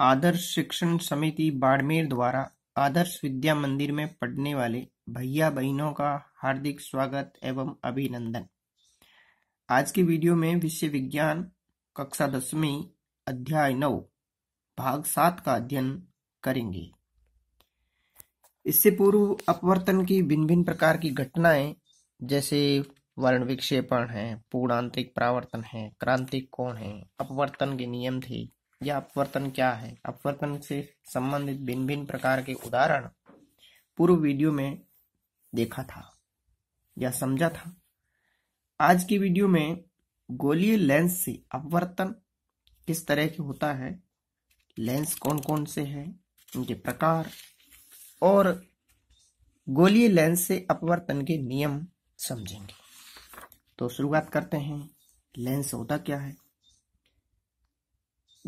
आदर्श शिक्षण समिति बाड़मेर द्वारा आदर्श विद्या मंदिर में पढ़ने वाले भैया बहनों का हार्दिक स्वागत एवं अभिनंदन आज के वीडियो में विषय विज्ञान कक्षा दसवीं अध्याय नौ भाग सात का अध्ययन करेंगे इससे पूर्व अपवर्तन की भिन्न भिन्न प्रकार की घटनाएं जैसे वर्ण विक्षेपण है पूर्णांतिक परावर्तन है क्रांतिक कोण है अपवर्तन के नियम थे या अपवर्तन क्या है अपवर्तन से संबंधित भिन्न भिन्न प्रकार के उदाहरण पूर्व वीडियो में देखा था या समझा था आज की वीडियो में गोलीय लेंस से अपवर्तन किस तरह के होता है लेंस कौन कौन से हैं उनके प्रकार और गोलीय लेंस से अपवर्तन के नियम समझेंगे तो शुरुआत करते हैं लेंस होता क्या है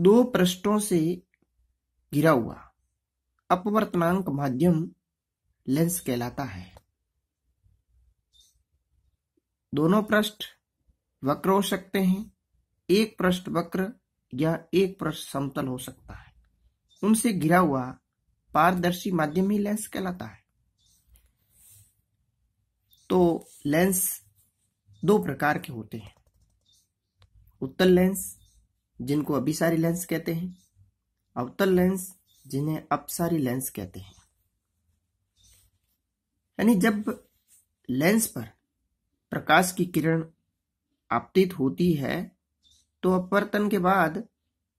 दो पृष्ठों से घिरा हुआ अपवर्तनांक माध्यम लेंस कहलाता है दोनों पृष्ठ वक्र हो सकते हैं एक पृष्ठ वक्र या एक पृष्ठ समतल हो सकता है उनसे घिरा हुआ पारदर्शी माध्यम ही लेंस कहलाता है तो लेंस दो प्रकार के होते हैं उत्तल लेंस जिनको अभिसारी लेंस कहते हैं अवतल लेंस जिन्हें अपसारी लेंस कहते हैं यानी जब लेंस पर प्रकाश की किरण आपतित होती है तो अपवर्तन के बाद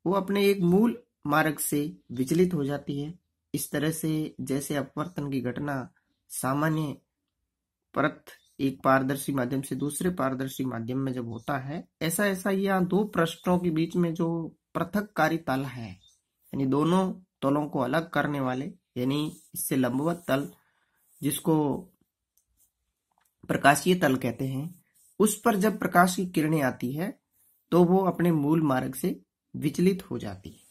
वो अपने एक मूल मार्ग से विचलित हो जाती है इस तरह से जैसे अपवर्तन की घटना सामान्य परत एक पारदर्शी माध्यम से दूसरे पारदर्शी माध्यम में जब होता है ऐसा ऐसा यहाँ दो पृष्ठों के बीच में जो पृथक कार्य तल है यानी दोनों तलों को अलग करने वाले यानी इससे लंबवत तल जिसको प्रकाशीय तल कहते हैं उस पर जब प्रकाश की किरणें आती है तो वो अपने मूल मार्ग से विचलित हो जाती है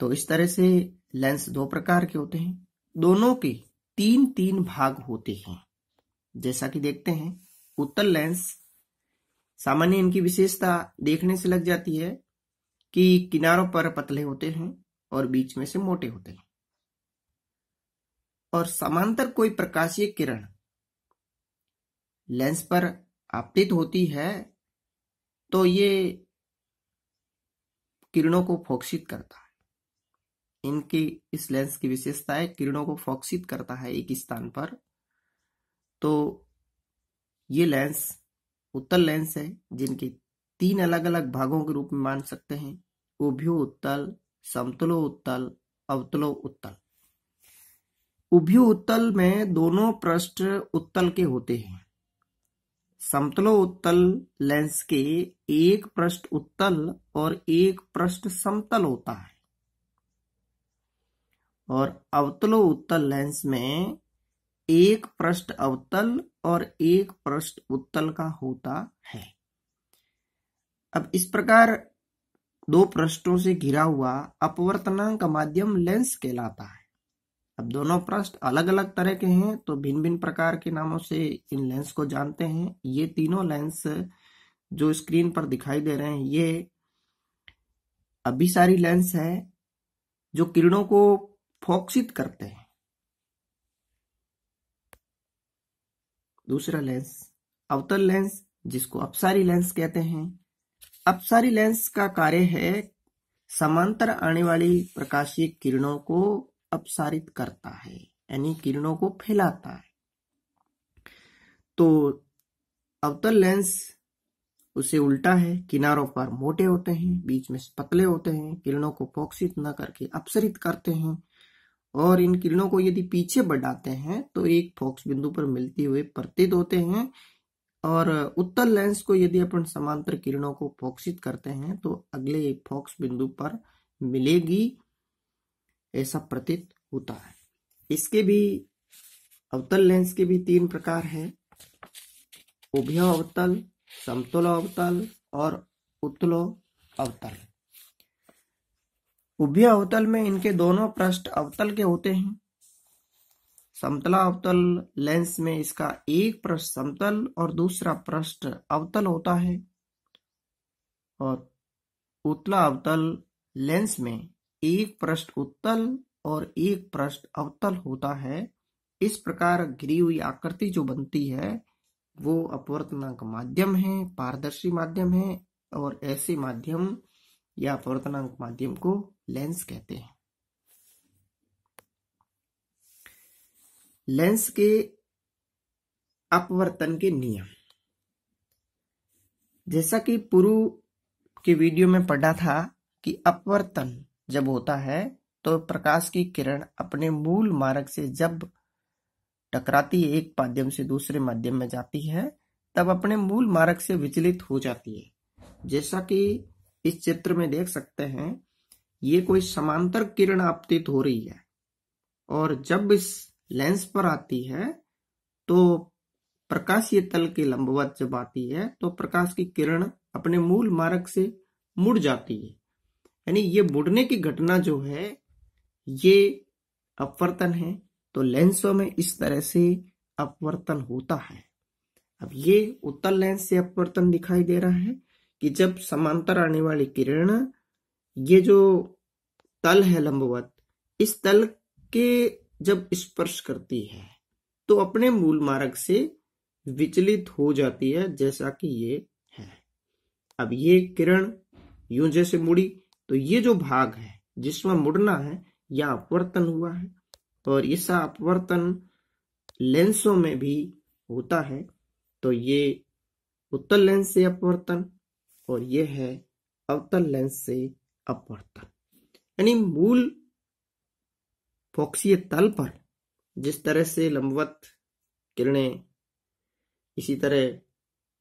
तो इस तरह से लेंस दो प्रकार के होते हैं दोनों के तीन तीन भाग होते हैं जैसा कि देखते हैं उत्तल लेंस सामान्य इनकी विशेषता देखने से लग जाती है कि किनारों पर पतले होते हैं और बीच में से मोटे होते हैं और समांतर कोई प्रकाशीय किरण लेंस पर आपतित होती है तो ये किरणों को फोक्षित करता है इनकी इस लेंस की विशेषता है किरणों को फोक्षित करता है एक स्थान पर तो ये लेंस उत्तल लेंस है जिनके तीन अलग अलग भागों के रूप में मान सकते हैं उभ्यो उत्तल समतलो उत्तल अवतलो उत्तल उभ्यू उत्तल में दोनों पृष्ठ उत्तल के होते हैं समतलो उत्तल लेंस के एक पृष्ठ उत्तल और एक पृष्ठ समतल होता है और अवतलो उत्तल लेंस में एक पृष्ठ अवतल और एक पृष्ठ उत्तल का होता है अब इस प्रकार दो पृष्ठों से घिरा हुआ अपवर्तनांक माध्यम लेंस कहलाता है अब दोनों पृष्ठ अलग अलग तरह के हैं तो भिन्न भिन्न प्रकार के नामों से इन लेंस को जानते हैं ये तीनों लेंस जो स्क्रीन पर दिखाई दे रहे हैं ये अभी सारी लेंस है जो किरणों को फोक्सित करते हैं दूसरा लेंस अवतल लेंस जिसको अपसारी लेंस कहते हैं अपसारी लेंस का कार्य है समांतर आने वाली प्रकाशीय किरणों को अपसारित करता है यानी किरणों को फैलाता है तो अवतल लेंस उसे उल्टा है किनारों पर मोटे होते हैं बीच में पतले होते हैं किरणों को फोक्सित न करके अपसरित करते हैं और इन किरणों को यदि पीछे बढ़ाते हैं तो एक फोक्स बिंदु पर मिलते हुए प्रतीत होते हैं और उत्तर लेंस को यदि अपन समांतर किरणों को फोक्सित करते हैं तो अगले एक फोक्स बिंदु पर मिलेगी ऐसा प्रतीत होता है इसके भी अवतल लेंस के भी तीन प्रकार हैं उभय अवतल समतुल अवतल और उत्तलो अवतल उभय अवतल में इनके दोनों पृष्ठ अवतल के होते हैं समतला अवतल लेंस में इसका एक पृष्ठ समतल और दूसरा पृष्ठ अवतल होता है और उतला अवतल लेंस में एक पृष्ठ उत्तल और एक पृष्ठ अवतल होता है इस प्रकार घिरी हुई आकृति जो बनती है वो अपवर्तनांक माध्यम है पारदर्शी माध्यम है और ऐसे माध्यम या अपवर्तनांक माध्यम को लेंस कहते हैं लेंस के अपवर्तन के नियम जैसा कि पूर्व के वीडियो में पढ़ा था कि अपवर्तन जब होता है तो प्रकाश की किरण अपने मूल मार्ग से जब टकराती है एक माध्यम से दूसरे माध्यम में जाती है तब अपने मूल मार्ग से विचलित हो जाती है जैसा कि इस चित्र में देख सकते हैं ये कोई समांतर किरण आपतित हो रही है और जब इस लेंस पर आती है तो प्रकाशीय तल के लंबवत जब आती है तो प्रकाश की किरण अपने मूल मार्ग से मुड़ जाती है यानी ये मुड़ने की घटना जो है ये अपवर्तन है तो लेंसों में इस तरह से अपवर्तन होता है अब ये उत्तर लेंस से अपवर्तन दिखाई दे रहा है कि जब समांतर आने वाली किरण ये जो तल है लंबवत इस तल के जब स्पर्श करती है तो अपने मूल मार्ग से विचलित हो जाती है जैसा कि ये है अब ये किरण यूं जैसे मुड़ी तो ये जो भाग है जिसमें मुड़ना है यह अपवर्तन हुआ है और ऐसा अपवर्तन लेंसों में भी होता है तो ये उत्तर लेंस से अपवर्तन और ये है अवतल लेंस से अपवर्तन यानी मूल फोक्सीय तल पर जिस तरह से लंबवत किरणें इसी तरह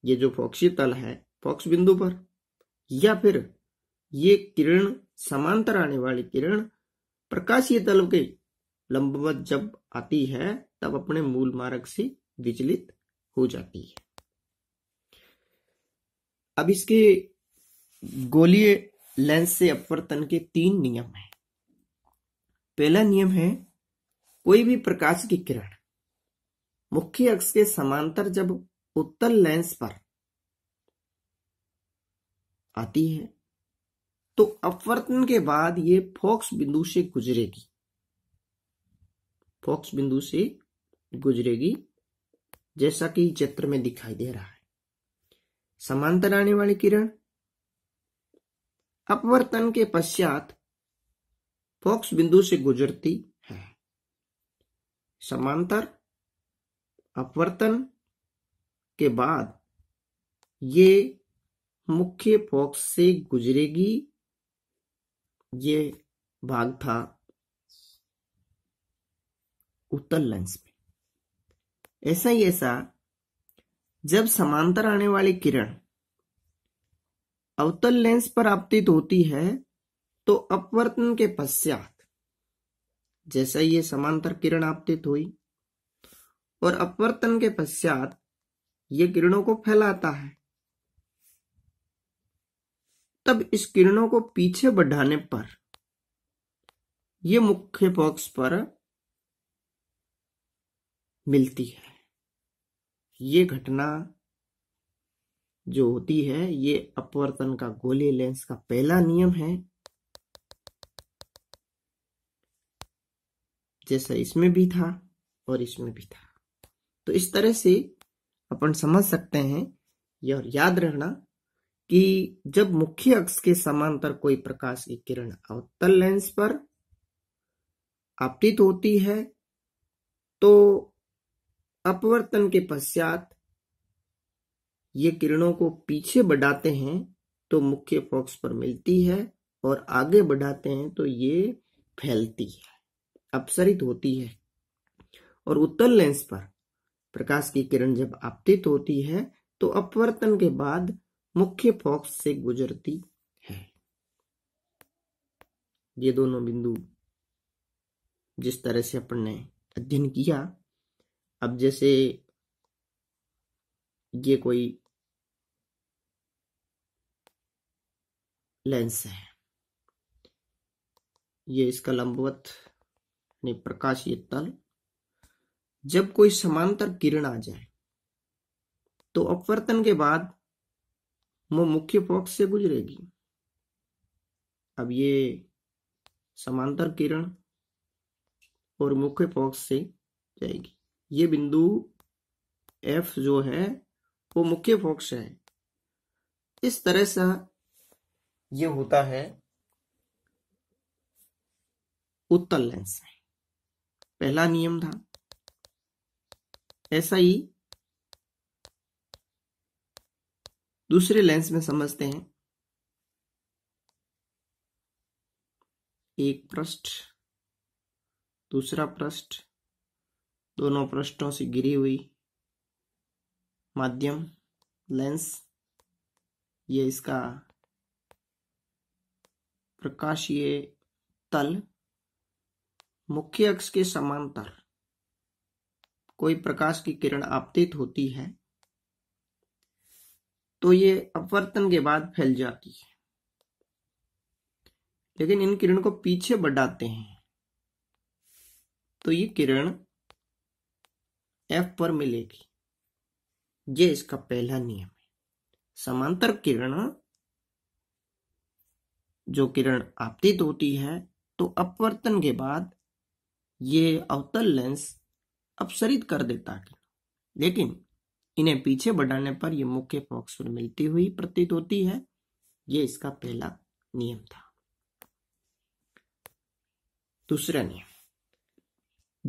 ये जो फोक्सीय तल है फोक्स बिंदु पर या फिर ये किरण समांतर आने वाली किरण प्रकाशीय तल के लंबवत जब आती है तब अपने मूल मार्ग से विचलित हो जाती है अब इसके गोलीय लेंस से अपवर्तन के तीन नियम हैं पहला नियम है कोई भी प्रकाश की किरण मुख्य अक्ष के समांतर जब उत्तल लेंस पर आती है तो अपवर्तन के बाद यह फोक्स बिंदु से गुजरेगी फोक्स बिंदु से गुजरेगी जैसा कि चित्र में दिखाई दे रहा है समांतर आने वाली किरण अपवर्तन के पश्चात फोक्स बिंदु से गुजरती है समांतर अपवर्तन के बाद ये मुख्य फोक्स से गुजरेगी ये भाग था उत्तर लेंस में ऐसा ही ऐसा जब समांतर आने वाली किरण अवतल लेंस पर आपतित होती है तो अपवर्तन के पश्चात जैसा ये समांतर किरण आपतित हुई और अपवर्तन के पश्चात ये किरणों को फैलाता है तब इस किरणों को पीछे बढ़ाने पर यह मुख्य बॉक्स पर मिलती है ये घटना जो होती है ये अपवर्तन का गोले लेंस का पहला नियम है जैसा इसमें भी था और इसमें भी था तो इस तरह से अपन समझ सकते हैं यह और याद रखना कि जब मुख्य अक्ष के समांतर कोई प्रकाश की किरण अवतल लेंस पर आपतित होती है तो अपवर्तन के पश्चात ये किरणों को पीछे बढ़ाते हैं तो मुख्य फोक्स पर मिलती है और आगे बढ़ाते हैं तो ये फैलती है अपसरित होती है और उत्तल लेंस पर प्रकाश की किरण जब आपतित होती है तो अपवर्तन के बाद मुख्य फोक्स से गुजरती है ये दोनों बिंदु जिस तरह से अपन ने अध्ययन किया अब जैसे ये कोई लेंस है ये इसका लंबवत प्रकाश ये तल जब कोई समांतर किरण आ जाए तो अपवर्तन के बाद वो मुख्य पक्ष से गुजरेगी अब ये समांतर किरण और मुख्य पक्ष से जाएगी ये बिंदु एफ जो है वो मुख्य फोक्स है इस तरह से ये होता है उत्तल लेंस पहला नियम था ऐसा ही दूसरे लेंस में समझते हैं एक पृष्ठ दूसरा पृष्ठ दोनों पृष्ठों से गिरी हुई माध्यम लेंस ये इसका प्रकाशीय तल मुख्य अक्ष के समांतर कोई प्रकाश की किरण आपतित होती है तो ये अपवर्तन के बाद फैल जाती है लेकिन इन किरण को पीछे बढ़ाते हैं तो ये किरण एफ पर मिलेगी ये इसका पहला नियम है समांतर किरण जो किरण आपतित होती है तो अपवर्तन के बाद ये अवतल लेंस अपसरित कर देता है लेकिन इन्हें पीछे बढ़ाने पर यह मुख्य फोक्स पर मिलती हुई प्रतीत होती है यह इसका पहला नियम था दूसरा नियम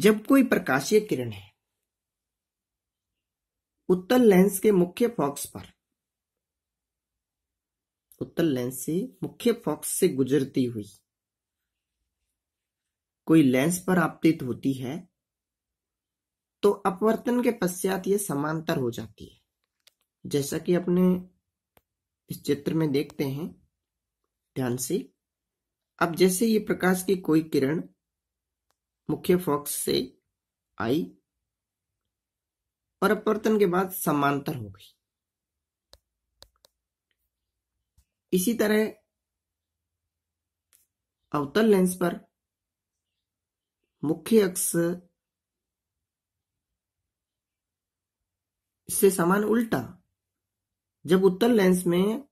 जब कोई प्रकाशीय किरण है उत्तल लेंस के मुख्य फॉक्स पर उत्तल लेंस से मुख्य फॉक्स से गुजरती हुई कोई लेंस पर आपतित होती है तो अपवर्तन के पश्चात यह समांतर हो जाती है जैसा कि अपने इस चित्र में देखते हैं ध्यान से अब जैसे ये प्रकाश की कोई किरण मुख्य फॉक्स से आई और अपवर्तन के बाद समांतर हो गई इसी तरह अवतल लेंस पर मुख्य अक्ष से समान उल्टा जब उत्तल लेंस में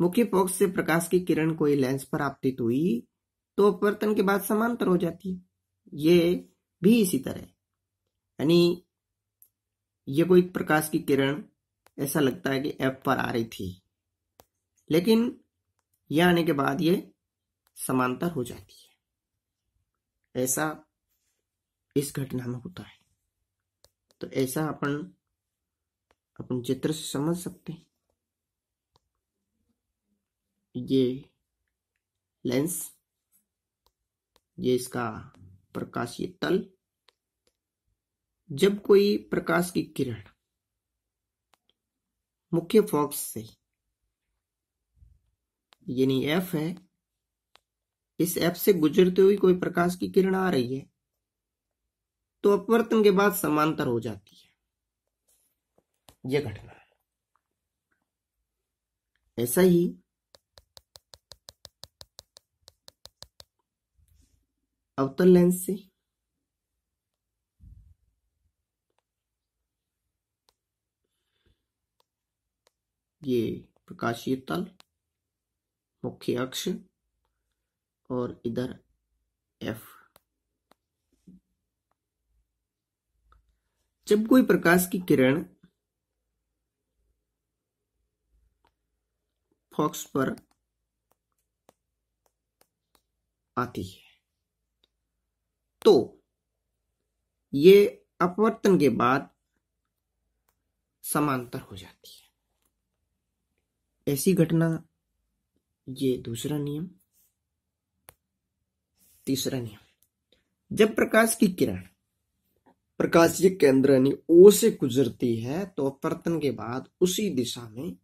मुख्य पक्ष से प्रकाश की किरण कोई लेंस पर आपतित हुई तो अपवर्तन के बाद समांतर हो जाती है ये भी इसी तरह यानी ये कोई प्रकाश की किरण ऐसा लगता है कि एफ पर आ रही थी लेकिन यह आने के बाद ये समांतर हो जाती है ऐसा इस घटना में होता है तो ऐसा अपन अपन चित्र से समझ सकते हैं ये लेंस ये इसका प्रकाशीय तल जब कोई प्रकाश की किरण मुख्य फॉक्स से यानी एफ है इस एफ से गुजरते हुए कोई प्रकाश की किरण आ रही है तो अपवर्तन के बाद समांतर हो जाती है यह घटना ऐसा ही अवतल लेंस से ये प्रकाशीय तल मुख्य अक्ष और इधर एफ जब कोई प्रकाश की किरण फॉक्स पर आती है तो ये अपवर्तन के बाद समांतर हो जाती है ऐसी घटना ये दूसरा नियम तीसरा नियम जब प्रकाश की किरण प्रकाशीय केंद्र यानी ओ से गुजरती है तो अपवर्तन के बाद उसी दिशा में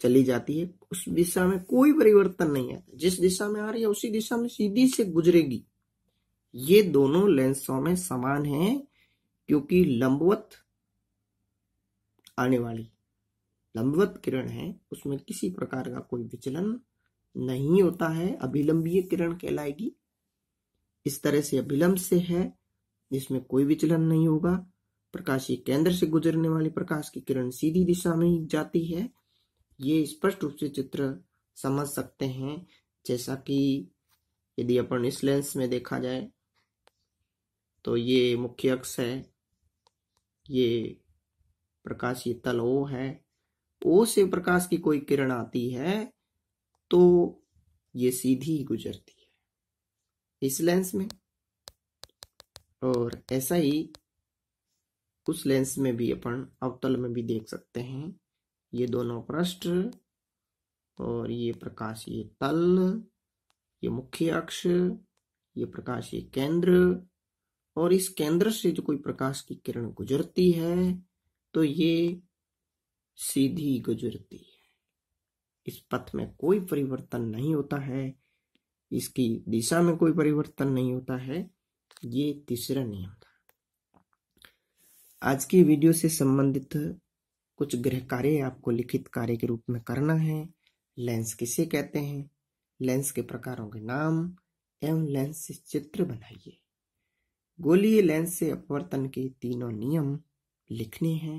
चली जाती है उस दिशा में कोई परिवर्तन नहीं आता जिस दिशा में आ रही है उसी दिशा में सीधी से गुजरेगी ये दोनों लेंसों में समान है क्योंकि लंबवत आने वाली लंबवत किरण है उसमें किसी प्रकार का कोई विचलन नहीं होता है अभिलंबीय किरण कहलाएगी इस तरह से अभिलंब से है जिसमें कोई विचलन नहीं होगा प्रकाशीय केंद्र से गुजरने वाली प्रकाश की किरण सीधी दिशा में ही जाती है ये स्पष्ट रूप से चित्र समझ सकते हैं जैसा कि यदि अपन इस लेंस में देखा जाए तो ये मुख्य अक्ष है ये प्रकाशीय तल ओ है ओ से प्रकाश की कोई किरण आती है तो ये सीधी गुजरती है इस लेंस में और ऐसा ही उस लेंस में भी अपन अवतल में भी देख सकते हैं ये दोनों पृष्ठ और ये प्रकाश ये तल ये मुख्य अक्ष ये प्रकाश ये केंद्र और इस केंद्र से जो कोई प्रकाश की किरण गुजरती है तो ये सीधी गुजरती है इस पथ में कोई परिवर्तन नहीं होता है इसकी दिशा में कोई परिवर्तन नहीं होता है ये तीसरा नियम था आज की वीडियो से संबंधित कुछ गृह कार्य आपको लिखित कार्य के रूप में करना है लेंस किसे कहते हैं लेंस के प्रकारों के नाम एवं लेंस से चित्र बनाइए गोलीय लेंस से अपवर्तन के तीनों नियम लिखने हैं